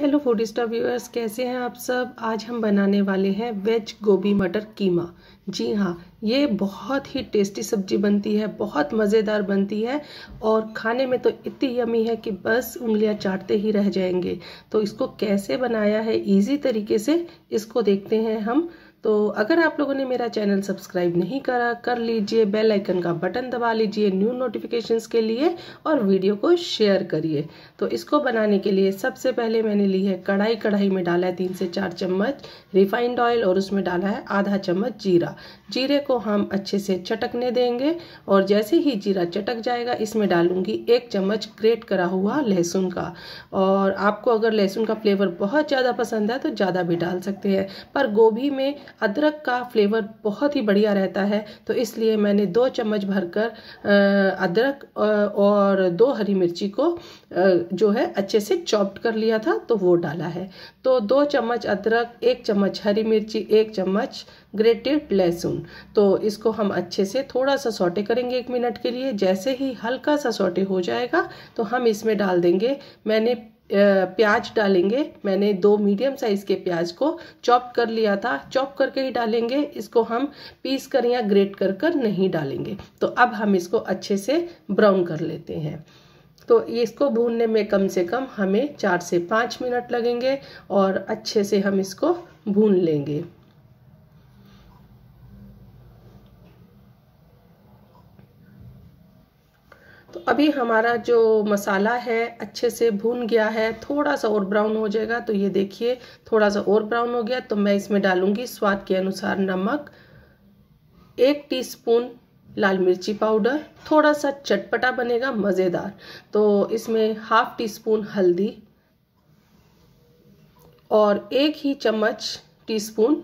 hello food viewers कैसे हैं आप सब आज हम बनाने वाले हैं वेज गोभी मटर कीमा जी हाँ ये बहुत ही टेस्टी सब्जी बनती है बहुत मज़ेदार बनती है और खाने में तो इतनी यमी है कि बस उंगलियां चाटते ही रह जाएंगे तो इसको कैसे बनाया है इजी तरीके से इसको देखते हैं हम तो अगर आप लोगों ने मेरा चैनल सब्सक्राइब नहीं करा कर लीजिए बेल आइकन का बटन दबा लीजिए न्यू नोटिफिकेशंस के लिए और वीडियो को शेयर करिए तो इसको बनाने के लिए सबसे पहले मैंने ली है कढ़ाई कढ़ाई में डाला है तीन से चार चम्मच रिफाइंड ऑयल और उसमें डाला है आधा चम्मच जीरा जीरे को हम अच्छे से चटकने देंगे और जैसे ही जीरा चटक जाएगा इसमें डालूंगी एक चम्मच ग्रेट करा हुआ लहसुन का और आपको अगर लहसुन का फ्लेवर बहुत ज़्यादा पसंद है तो ज़्यादा भी डाल सकते हैं पर गोभी में अदरक का फ्लेवर बहुत ही बढ़िया रहता है तो इसलिए मैंने दो चम्मच भरकर अदरक और दो हरी मिर्ची को जो है अच्छे से चॉप्ड कर लिया था तो वो डाला है तो दो चम्मच अदरक एक चम्मच हरी मिर्ची एक चम्मच ग्रेटेड लहसुन तो इसको हम अच्छे से थोड़ा सा सोटे करेंगे एक मिनट के लिए जैसे ही हल्का सा सोटे हो जाएगा तो हम इसमें डाल देंगे मैंने प्याज डालेंगे मैंने दो मीडियम साइज़ के प्याज को चॉप कर लिया था चॉप करके ही डालेंगे इसको हम पीस कर या ग्रेट कर कर नहीं डालेंगे तो अब हम इसको अच्छे से ब्राउन कर लेते हैं तो इसको भूनने में कम से कम हमें चार से पाँच मिनट लगेंगे और अच्छे से हम इसको भून लेंगे तो अभी हमारा जो मसाला है अच्छे से भून गया है थोड़ा सा और ब्राउन हो जाएगा तो ये देखिए थोड़ा सा और ब्राउन हो गया तो मैं इसमें डालूंगी स्वाद के अनुसार नमक एक टीस्पून लाल मिर्ची पाउडर थोड़ा सा चटपटा बनेगा मज़ेदार तो इसमें हाफ टी स्पून हल्दी और एक ही चम्मच टीस्पून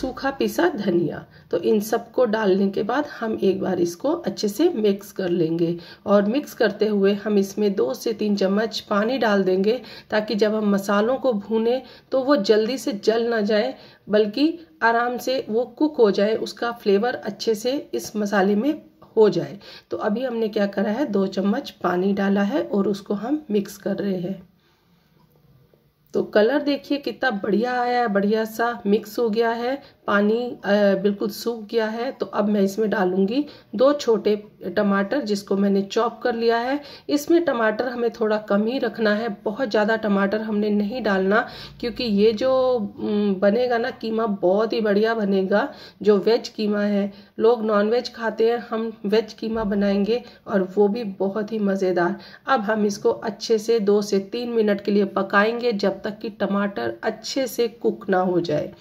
सूखा पिसा धनिया तो इन सब को डालने के बाद हम एक बार इसको अच्छे से मिक्स कर लेंगे और मिक्स करते हुए हम इसमें दो से तीन चम्मच पानी डाल देंगे ताकि जब हम मसालों को भूनें तो वो जल्दी से जल ना जाए बल्कि आराम से वो कुक हो जाए उसका फ्लेवर अच्छे से इस मसाले में हो जाए तो अभी हमने क्या करा है दो चम्मच पानी डाला है और उसको हम मिक्स कर रहे हैं तो कलर देखिए कितना बढ़िया आया है बढ़िया सा मिक्स हो गया है पानी बिल्कुल सूख गया है तो अब मैं इसमें डालूंगी दो छोटे टमाटर जिसको मैंने चॉप कर लिया है इसमें टमाटर हमें थोड़ा कम ही रखना है बहुत ज़्यादा टमाटर हमने नहीं डालना क्योंकि ये जो बनेगा ना कीमा बहुत ही बढ़िया बनेगा जो वेज कीमा है लोग नॉन वेज खाते हैं हम वेज कीमा बनाएंगे और वो भी बहुत ही मज़ेदार अब हम इसको अच्छे से दो से तीन मिनट के लिए पकाएंगे जब तक कि टमाटर अच्छे से कुक ना हो जाए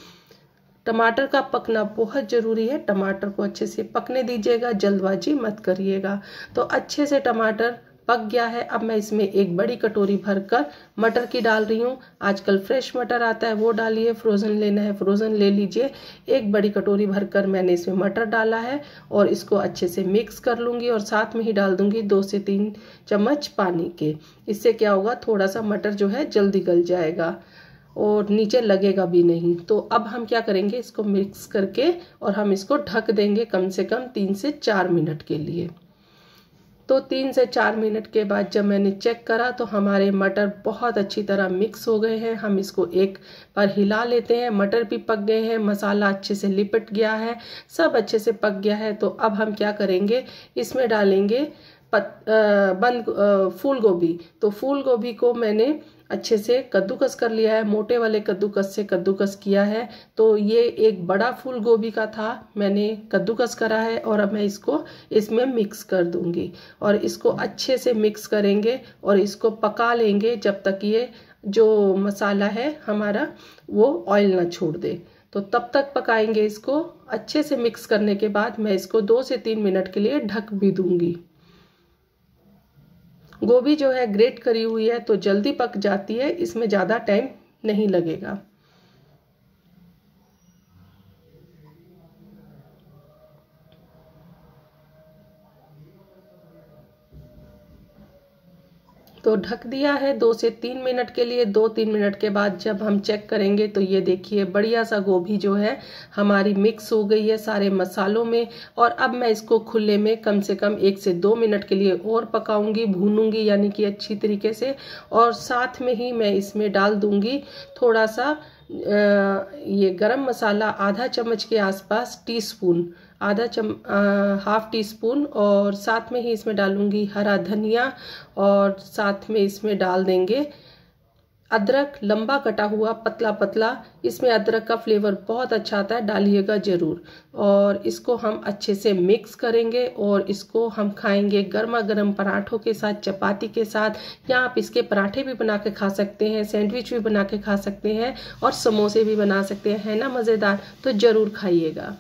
टमाटर का पकना बहुत ज़रूरी है टमाटर को अच्छे से पकने दीजिएगा जल्दबाजी मत करिएगा तो अच्छे से टमाटर पक गया है अब मैं इसमें एक बड़ी कटोरी भर कर मटर की डाल रही हूँ आजकल फ्रेश मटर आता है वो डालिए फ्रोज़न लेना है फ्रोज़न ले लीजिए एक बड़ी कटोरी भर कर मैंने इसमें मटर डाला है और इसको अच्छे से मिक्स कर लूँगी और साथ में ही डाल दूँगी दो से तीन चम्मच पानी के इससे क्या होगा थोड़ा सा मटर जो है जल्दी गल जाएगा और नीचे लगेगा भी नहीं तो अब हम क्या करेंगे इसको मिक्स करके और हम इसको ढक देंगे कम से कम तीन से चार मिनट के लिए तो तीन से चार मिनट के बाद जब मैंने चेक करा तो हमारे मटर बहुत अच्छी तरह मिक्स हो गए हैं हम इसको एक बार हिला लेते हैं मटर भी पक गए हैं मसाला अच्छे से लिपट गया है सब अच्छे से पक गया है तो अब हम क्या करेंगे इसमें डालेंगे पत बंद फूल गोभी तो फूल गोभी को मैंने अच्छे से कद्दूकस कर लिया है मोटे वाले कद्दूकस से कद्दूकस किया है तो ये एक बड़ा फूल गोभी का था मैंने कद्दूकस करा है और अब मैं इसको इसमें मिक्स कर दूंगी और इसको अच्छे से मिक्स करेंगे और इसको पका लेंगे जब तक ये जो मसाला है हमारा वो ऑयल ना छोड़ दे तो तब तक पकाएंगे इसको अच्छे से मिक्स करने के बाद मैं इसको दो से तीन मिनट के लिए ढक भी दूंगी गोभी जो है ग्रेट करी हुई है तो जल्दी पक जाती है इसमें ज़्यादा टाइम नहीं लगेगा तो ढक दिया है दो से तीन मिनट के लिए दो तीन मिनट के बाद जब हम चेक करेंगे तो ये देखिए बढ़िया सा गोभी जो है हमारी मिक्स हो गई है सारे मसालों में और अब मैं इसको खुले में कम से कम एक से दो मिनट के लिए और पकाऊंगी भूनूंगी यानी कि अच्छी तरीके से और साथ में ही मैं इसमें डाल दूंगी थोड़ा सा ये गरम मसाला आधा चम्मच के आसपास टी स्पून आधा चम हाफ टी स्पून और साथ में ही इसमें डालूंगी हरा धनिया और साथ में इसमें डाल देंगे अदरक लंबा कटा हुआ पतला पतला इसमें अदरक का फ्लेवर बहुत अच्छा आता है डालिएगा ज़रूर और इसको हम अच्छे से मिक्स करेंगे और इसको हम खाएंगे गर्मा गर्म पराठों के साथ चपाती के साथ या आप इसके पराठे भी बना के खा सकते हैं सैंडविच भी बना के खा सकते हैं और समोसे भी बना सकते हैं है ना मज़ेदार तो ज़रूर खाइएगा